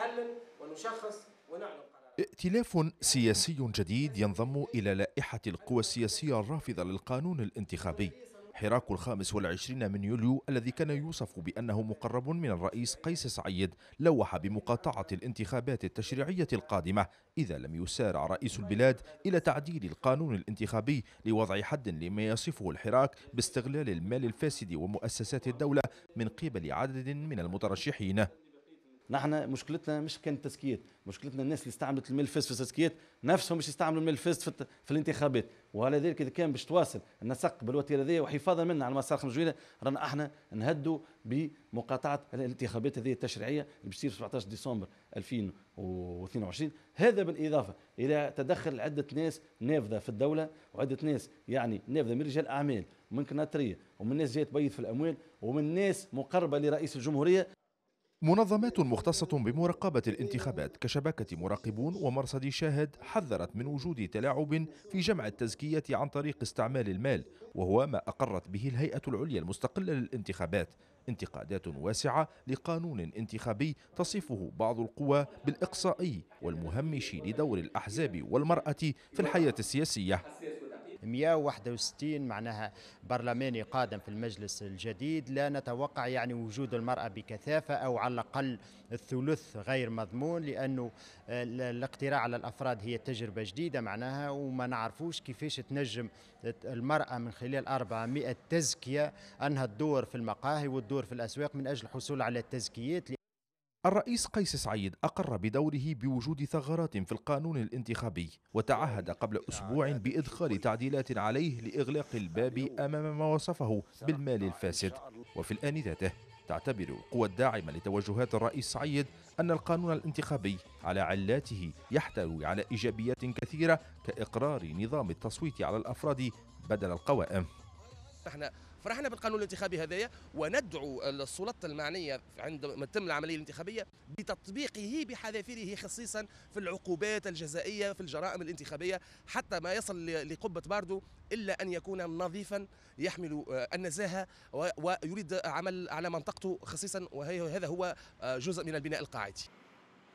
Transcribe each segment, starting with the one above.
نحلل ونشخص ونعلن ائتلاف سياسي جديد ينضم إلى لائحة القوى السياسية الرافضة للقانون الانتخابي حراك الخامس والعشرين من يوليو الذي كان يوصف بأنه مقرب من الرئيس قيس سعيد لوح بمقاطعة الانتخابات التشريعية القادمة إذا لم يسارع رئيس البلاد إلى تعديل القانون الانتخابي لوضع حد لما يصفه الحراك باستغلال المال الفاسد ومؤسسات الدولة من قبل عدد من المترشحين نحن مشكلتنا مش كان التزكيات مشكلتنا الناس اللي استعملت المال الفاسد في التزكيات نفسهم باش يستعملوا المال الفاسد في, في الانتخابات وعلى ذلك اذا كان باش تواصل النسق بالوتيره هذه وحفاظا منا على مسار خمس جويله رانا احنا نهدوا بمقاطعه الانتخابات هذه التشريعيه اللي باش تصير 17 ديسمبر 2022 هذا بالاضافه الى تدخل عده ناس نافذه في الدوله وعده ناس يعني نافذه من رجال اعمال ومن كناتريه ومن ناس جايه تبيض في الاموال ومن ناس مقربه لرئيس الجمهوريه منظمات مختصة بمراقبة الانتخابات كشبكة مراقبون ومرصد شاهد حذرت من وجود تلاعب في جمع التزكية عن طريق استعمال المال وهو ما أقرت به الهيئة العليا المستقلة للانتخابات انتقادات واسعة لقانون انتخابي تصفه بعض القوى بالإقصائي والمهمش لدور الأحزاب والمرأة في الحياة السياسية 161 معناها برلماني قادم في المجلس الجديد لا نتوقع يعني وجود المرأة بكثافة أو على الأقل الثلث غير مضمون لأنه آه، الاقتراع على الأفراد هي تجربة جديدة معناها وما نعرفوش كيفاش تنجم المرأة من خلال 400 تزكية أنها تدور في المقاهي وتدور في الأسواق من أجل الحصول على التزكيات الرئيس قيس سعيد أقر بدوره بوجود ثغرات في القانون الانتخابي وتعهد قبل أسبوع بإدخال تعديلات عليه لإغلاق الباب أمام ما وصفه بالمال الفاسد وفي الآن ذاته تعتبر القوى الداعمة لتوجهات الرئيس سعيد أن القانون الانتخابي على علاته يحتوي على إيجابيات كثيرة كإقرار نظام التصويت على الأفراد بدل القوائم فاحنا فرحنا بالقانون الانتخابي هذايا وندعو السلطه المعنيه عندما تتم العمليه الانتخابيه بتطبيقه بحذافيره خصيصا في العقوبات الجزائيه في الجرائم الانتخابيه حتى ما يصل لقبه باردو الا ان يكون نظيفا يحمل آه، النزاهه ويريد عمل على منطقته خصيصا وهذا هو آه، جزء من البناء القاعدي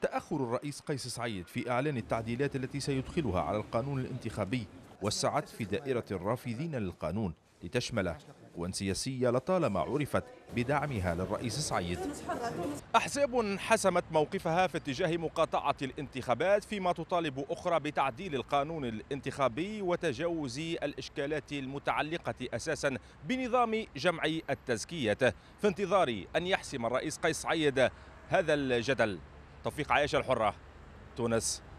تأخر الرئيس قيس سعيد في إعلان التعديلات التي سيدخلها على القانون الانتخابي وسعت في دائرة الرافضين للقانون لتشمل قوى سياسية لطالما عرفت بدعمها للرئيس سعيد أحزاب حسمت موقفها في اتجاه مقاطعة الانتخابات فيما تطالب أخرى بتعديل القانون الانتخابي وتجاوز الإشكالات المتعلقة أساسا بنظام جمع التزكية في انتظار أن يحسم الرئيس قيس سعيد هذا الجدل توفيق عائشة الحرة تونس